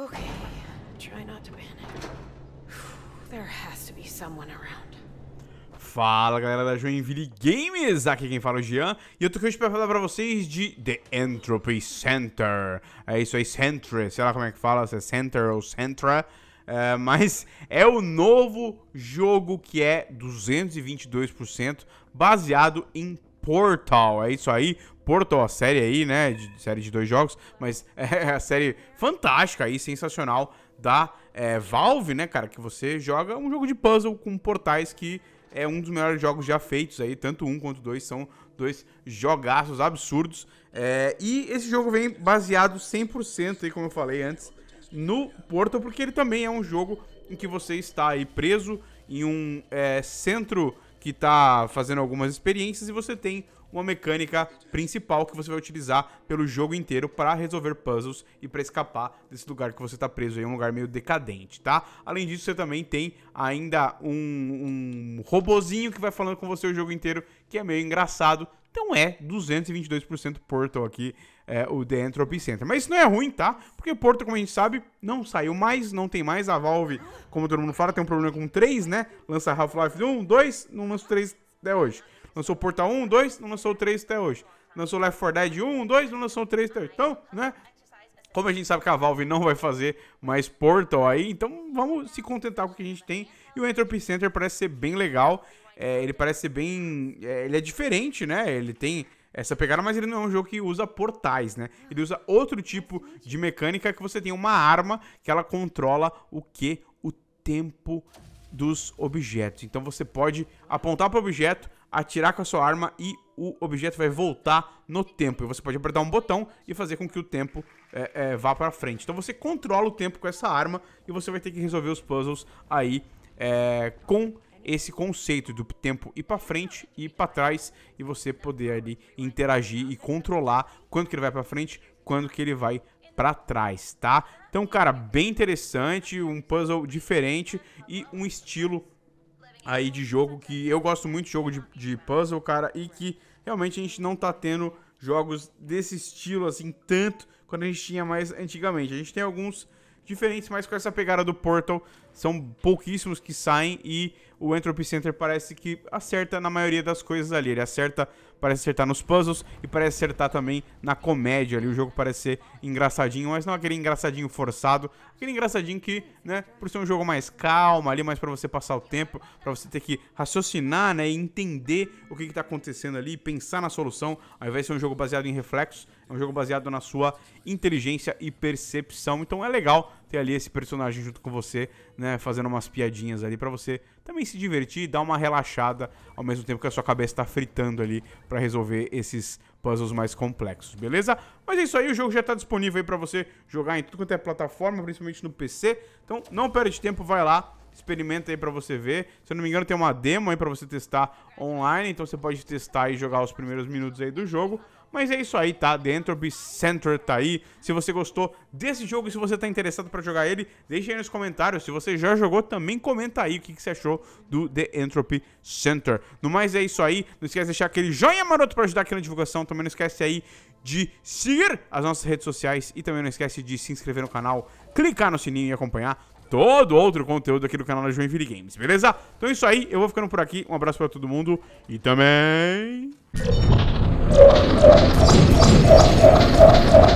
Okay, try not to panic. There has to be someone around. Fala galera da Joinville Games, aqui quem fala é o Jean E eu tô aqui pra falar pra vocês de The Entropy Center É isso aí, Centra, sei lá como é que fala, se é Center ou Centra é, Mas é o novo jogo que é 222% baseado em Portal, é isso aí. Portal, a série aí, né? De, série de dois jogos, mas é a série fantástica aí, sensacional da é, Valve, né, cara? Que você joga um jogo de puzzle com portais que é um dos melhores jogos já feitos aí. Tanto um quanto dois são dois jogaços absurdos. É, e esse jogo vem baseado 100% aí, como eu falei antes, no Portal, porque ele também é um jogo em que você está aí preso em um é, centro que está fazendo algumas experiências e você tem uma mecânica principal que você vai utilizar pelo jogo inteiro para resolver puzzles e para escapar desse lugar que você está preso em um lugar meio decadente, tá? Além disso, você também tem ainda um, um robozinho que vai falando com você o jogo inteiro, que é meio engraçado. Então é 222% Portal aqui, é, o The Entropy Center. Mas isso não é ruim, tá? Porque Portal, como a gente sabe, não saiu mais, não tem mais. A Valve, como todo mundo fala, tem um problema com 3, né? Lança Half-Life 1, 2, não lança 3 até hoje. Lançou Portal 1, 2, não lançou 3 até hoje. Lançou Left 4 Dead 1, 2, não lançou 3 até hoje. Então, né? Como a gente sabe que a Valve não vai fazer mais Portal aí, então vamos se contentar com o que a gente tem. E o Entropy Center parece ser bem legal é, ele parece ser bem. É, ele é diferente, né? Ele tem essa pegada, mas ele não é um jogo que usa portais, né? Ele usa outro tipo de mecânica que você tem uma arma que ela controla o que? O tempo dos objetos. Então você pode apontar para o objeto, atirar com a sua arma e o objeto vai voltar no tempo. E você pode apertar um botão e fazer com que o tempo é, é, vá para frente. Então você controla o tempo com essa arma e você vai ter que resolver os puzzles aí é, com esse conceito do tempo ir para frente e para trás e você poder ali interagir e controlar quando que ele vai para frente, quando que ele vai para trás, tá? Então, cara, bem interessante, um puzzle diferente e um estilo aí de jogo que eu gosto muito de jogo de, de puzzle, cara, e que realmente a gente não tá tendo jogos desse estilo assim tanto quando a gente tinha mais antigamente. A gente tem alguns diferentes, mas com essa pegada do Portal, são pouquíssimos que saem e o Entropy Center parece que acerta na maioria das coisas ali. Ele acerta, parece acertar nos puzzles e parece acertar também na comédia ali. O jogo parece ser engraçadinho, mas não aquele engraçadinho forçado, aquele engraçadinho que, né, por ser um jogo mais calmo ali, mais para você passar o tempo, para você ter que raciocinar, né, e entender o que que tá acontecendo ali, pensar na solução, ao invés de ser um jogo baseado em reflexos, é um jogo baseado na sua inteligência e percepção. Então é legal ter ali esse personagem junto com você, né, fazendo umas piadinhas ali para você também se divertir e dar uma relaxada ao mesmo tempo que a sua cabeça tá fritando ali para resolver esses puzzles mais complexos, beleza? Mas é isso aí, o jogo já está disponível aí para você jogar em tudo quanto é plataforma, principalmente no PC. Então, não perde tempo, vai lá, experimenta aí para você ver. Se eu não me engano, tem uma demo aí para você testar online, então você pode testar e jogar os primeiros minutos aí do jogo. Mas é isso aí, tá? The Entropy Center tá aí. Se você gostou desse jogo e se você tá interessado pra jogar ele, deixa aí nos comentários. Se você já jogou, também comenta aí o que, que você achou do The Entropy Center. No mais, é isso aí. Não esquece de deixar aquele joinha maroto pra ajudar aqui na divulgação. Também não esquece aí de seguir as nossas redes sociais e também não esquece de se inscrever no canal, clicar no sininho e acompanhar todo outro conteúdo aqui do canal da Joinville Games, beleza? Então é isso aí, eu vou ficando por aqui, um abraço pra todo mundo e também... Thank you.